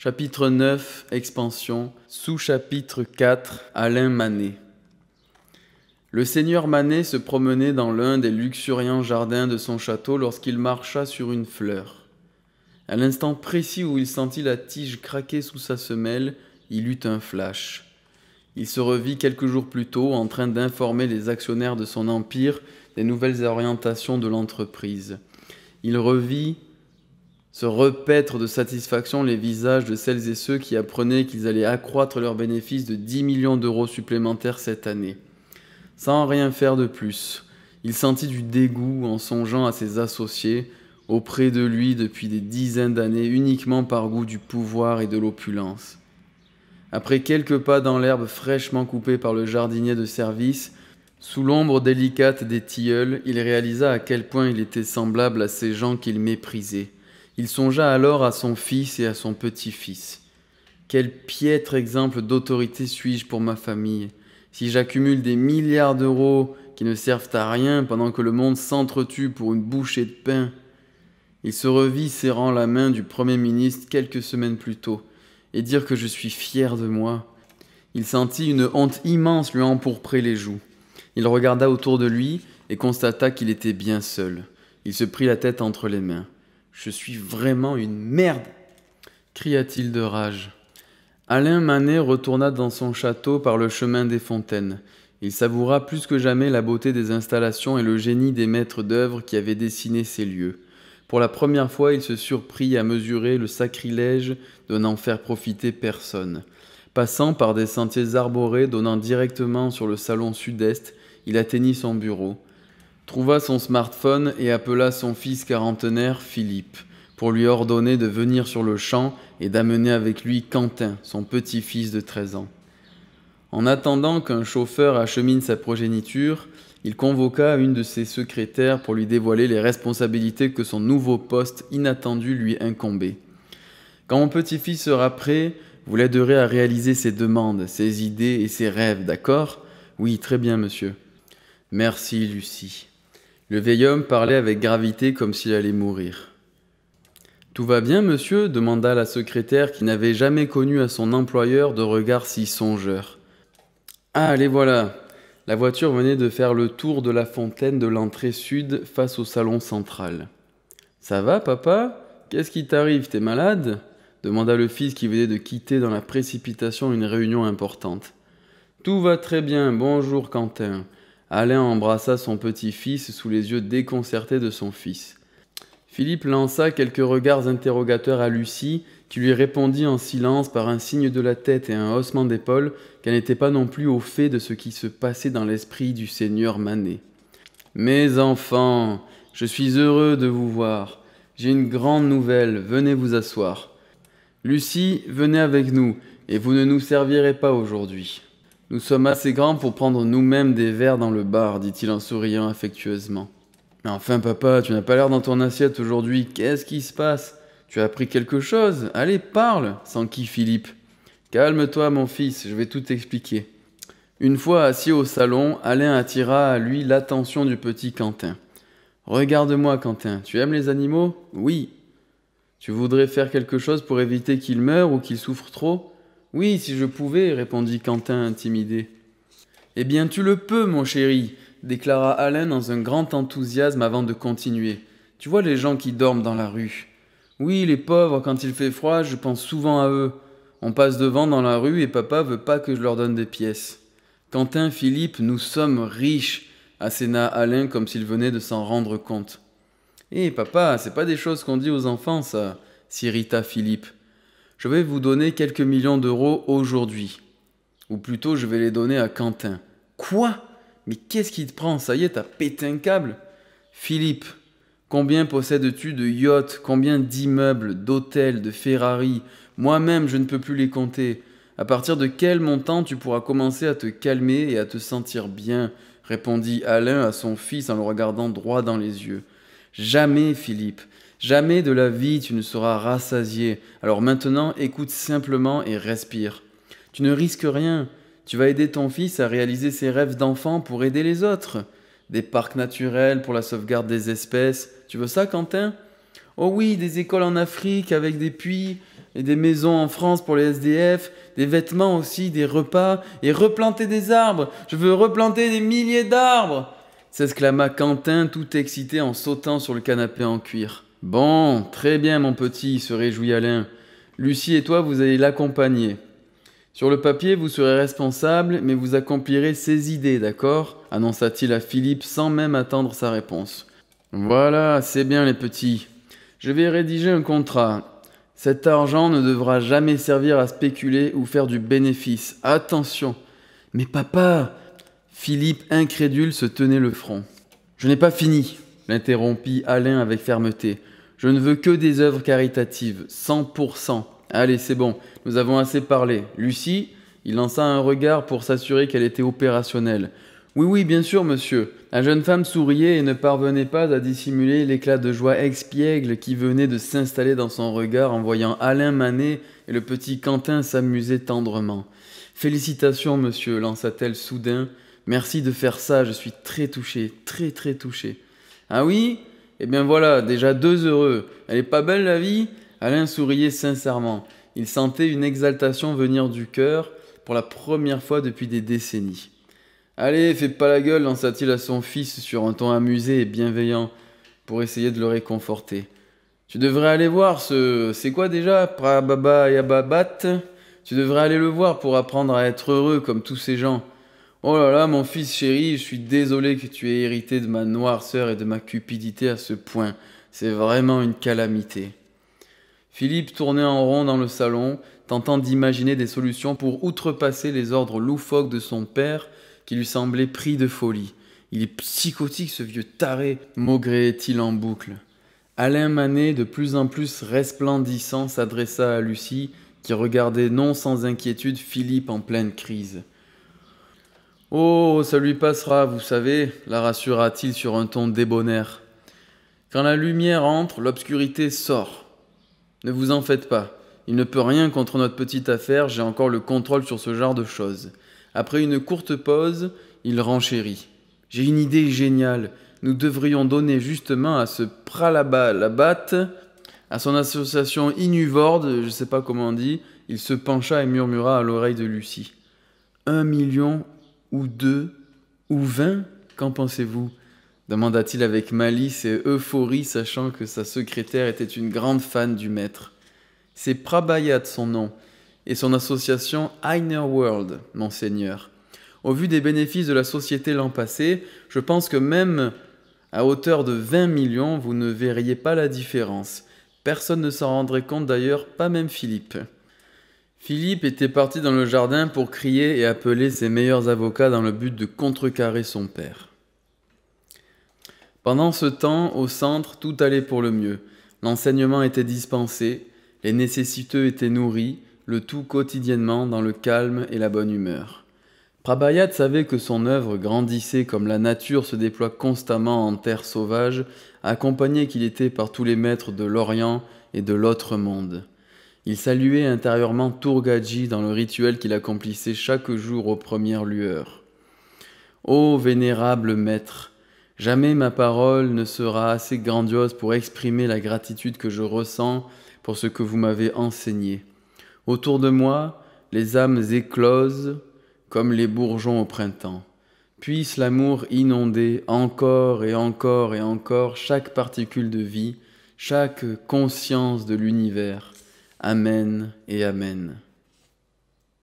Chapitre 9, expansion. Sous-chapitre 4, Alain Manet. Le seigneur Manet se promenait dans l'un des luxuriants jardins de son château lorsqu'il marcha sur une fleur. À l'instant précis où il sentit la tige craquer sous sa semelle, il eut un flash. Il se revit quelques jours plus tôt en train d'informer les actionnaires de son empire des nouvelles orientations de l'entreprise. Il revit se repaître de satisfaction les visages de celles et ceux qui apprenaient qu'ils allaient accroître leurs bénéfices de 10 millions d'euros supplémentaires cette année. Sans rien faire de plus, il sentit du dégoût en songeant à ses associés, auprès de lui depuis des dizaines d'années uniquement par goût du pouvoir et de l'opulence. Après quelques pas dans l'herbe fraîchement coupée par le jardinier de service, sous l'ombre délicate des tilleuls, il réalisa à quel point il était semblable à ces gens qu'il méprisait il songea alors à son fils et à son petit-fils. Quel piètre exemple d'autorité suis-je pour ma famille Si j'accumule des milliards d'euros qui ne servent à rien pendant que le monde s'entretue pour une bouchée de pain. Il se revit serrant la main du Premier ministre quelques semaines plus tôt, et dire que je suis fier de moi. Il sentit une honte immense lui empourprer les joues. Il regarda autour de lui et constata qu'il était bien seul. Il se prit la tête entre les mains. Je suis vraiment une merde cria-t-il de rage. Alain Manet retourna dans son château par le chemin des fontaines. Il savoura plus que jamais la beauté des installations et le génie des maîtres d'œuvre qui avaient dessiné ces lieux. Pour la première fois, il se surprit à mesurer le sacrilège de n'en faire profiter personne. Passant par des sentiers arborés donnant directement sur le salon sud-est, il atteignit son bureau trouva son smartphone et appela son fils quarantenaire Philippe, pour lui ordonner de venir sur le champ et d'amener avec lui Quentin, son petit-fils de 13 ans. En attendant qu'un chauffeur achemine sa progéniture, il convoqua une de ses secrétaires pour lui dévoiler les responsabilités que son nouveau poste inattendu lui incombait. Quand mon petit-fils sera prêt, vous l'aiderez à réaliser ses demandes, ses idées et ses rêves, d'accord Oui, très bien, monsieur. Merci, Lucie. Le vieil homme parlait avec gravité comme s'il allait mourir. Tout va bien, monsieur demanda la secrétaire qui n'avait jamais connu à son employeur de regard si songeur. Ah, les voilà La voiture venait de faire le tour de la fontaine de l'entrée sud face au salon central. Ça va, papa Qu'est-ce qui t'arrive T'es malade demanda le fils qui venait de quitter dans la précipitation une réunion importante. Tout va très bien, bonjour Quentin. Alain embrassa son petit-fils sous les yeux déconcertés de son fils. Philippe lança quelques regards interrogateurs à Lucie, qui lui répondit en silence par un signe de la tête et un haussement d'épaule qu'elle n'était pas non plus au fait de ce qui se passait dans l'esprit du seigneur Manet. Mes enfants, je suis heureux de vous voir. J'ai une grande nouvelle, venez vous asseoir. Lucie, venez avec nous, et vous ne nous servirez pas aujourd'hui. Nous sommes assez grands pour prendre nous-mêmes des verres dans le bar, dit-il en souriant affectueusement. Mais enfin, papa, tu n'as pas l'air dans ton assiette aujourd'hui. Qu'est-ce qui se passe Tu as pris quelque chose Allez, parle Sans qui, Philippe. Calme-toi, mon fils, je vais tout t'expliquer. Une fois assis au salon, Alain attira à lui l'attention du petit Quentin. Regarde-moi, Quentin, tu aimes les animaux Oui. Tu voudrais faire quelque chose pour éviter qu'ils meurent ou qu'ils souffrent trop oui, si je pouvais, répondit Quentin intimidé. Eh bien, tu le peux, mon chéri, déclara Alain dans un grand enthousiasme avant de continuer. Tu vois les gens qui dorment dans la rue. Oui, les pauvres, quand il fait froid, je pense souvent à eux. On passe devant dans la rue et papa veut pas que je leur donne des pièces. Quentin, Philippe, nous sommes riches, asséna Alain comme s'il venait de s'en rendre compte. Eh, papa, c'est pas des choses qu'on dit aux enfants, ça, s'irrita Philippe. Je vais vous donner quelques millions d'euros aujourd'hui. Ou plutôt, je vais les donner à Quentin. Quoi Mais qu'est-ce qui te prend Ça y est, t'as pété un câble Philippe, combien possèdes-tu de yachts Combien d'immeubles, d'hôtels, de Ferrari Moi-même, je ne peux plus les compter. À partir de quel montant tu pourras commencer à te calmer et à te sentir bien répondit Alain à son fils en le regardant droit dans les yeux. Jamais, Philippe. Jamais de la vie tu ne seras rassasié. Alors maintenant, écoute simplement et respire. Tu ne risques rien. Tu vas aider ton fils à réaliser ses rêves d'enfant pour aider les autres. Des parcs naturels pour la sauvegarde des espèces. Tu veux ça, Quentin Oh oui, des écoles en Afrique avec des puits et des maisons en France pour les SDF, des vêtements aussi, des repas et replanter des arbres. Je veux replanter des milliers d'arbres s'exclama Quentin tout excité en sautant sur le canapé en cuir. Bon, très bien, mon petit, se réjouit Alain. Lucie et toi, vous allez l'accompagner. Sur le papier, vous serez responsable, mais vous accomplirez ses idées, d'accord annonça-t-il à Philippe sans même attendre sa réponse. Voilà, c'est bien les petits. Je vais rédiger un contrat. Cet argent ne devra jamais servir à spéculer ou faire du bénéfice. Attention. Mais papa Philippe, incrédule, se tenait le front. Je n'ai pas fini l'interrompit Alain avec fermeté. Je ne veux que des œuvres caritatives, 100%. Allez, c'est bon, nous avons assez parlé. Lucie Il lança un regard pour s'assurer qu'elle était opérationnelle. Oui, oui, bien sûr, monsieur. La jeune femme souriait et ne parvenait pas à dissimuler l'éclat de joie expiègle qui venait de s'installer dans son regard en voyant Alain Manet et le petit Quentin s'amuser tendrement. Félicitations, monsieur, lança-t-elle soudain. Merci de faire ça, je suis très touché, très très touché. » Ah oui Eh bien voilà, déjà deux heureux. Elle est pas belle la vie Alain souriait sincèrement. Il sentait une exaltation venir du cœur pour la première fois depuis des décennies. Allez, fais pas la gueule, lança-t-il à son fils sur un ton amusé et bienveillant pour essayer de le réconforter. Tu devrais aller voir ce. C'est quoi déjà Prababa Yababat Tu devrais aller le voir pour apprendre à être heureux comme tous ces gens. Oh là là, mon fils chéri, je suis désolé que tu aies hérité de ma noirceur et de ma cupidité à ce point. C'est vraiment une calamité. Philippe tournait en rond dans le salon, tentant d'imaginer des solutions pour outrepasser les ordres loufoques de son père qui lui semblait pris de folie. Il est psychotique ce vieux taré, maugréait-il en boucle. Alain Manet, de plus en plus resplendissant, s'adressa à Lucie, qui regardait non sans inquiétude Philippe en pleine crise. Oh, ça lui passera, vous savez, la rassura-t-il sur un ton débonnaire. Quand la lumière entre, l'obscurité sort. Ne vous en faites pas. Il ne peut rien contre notre petite affaire, j'ai encore le contrôle sur ce genre de choses. Après une courte pause, il renchérit. J'ai une idée géniale. Nous devrions donner justement à ce pralabat, à son association Inuvorde, je ne sais pas comment on dit, il se pencha et murmura à l'oreille de Lucie. Un million ou deux ou vingt Qu'en pensez-vous demanda-t-il avec malice et euphorie, sachant que sa secrétaire était une grande fan du maître. C'est Prabhayat son nom, et son association Heiner World, monseigneur. Au vu des bénéfices de la société l'an passé, je pense que même à hauteur de 20 millions, vous ne verriez pas la différence. Personne ne s'en rendrait compte d'ailleurs, pas même Philippe. Philippe était parti dans le jardin pour crier et appeler ses meilleurs avocats dans le but de contrecarrer son père. Pendant ce temps, au centre, tout allait pour le mieux. L'enseignement était dispensé, les nécessiteux étaient nourris, le tout quotidiennement dans le calme et la bonne humeur. Prabhayat savait que son œuvre grandissait comme la nature se déploie constamment en terre sauvage, accompagné qu'il était par tous les maîtres de l'Orient et de l'autre monde. Il saluait intérieurement Tourgaji dans le rituel qu'il accomplissait chaque jour aux premières lueurs. Ô vénérable maître, jamais ma parole ne sera assez grandiose pour exprimer la gratitude que je ressens pour ce que vous m'avez enseigné. Autour de moi, les âmes éclosent comme les bourgeons au printemps. Puisse l'amour inonder encore et encore et encore chaque particule de vie, chaque conscience de l'univers. Amen et Amen.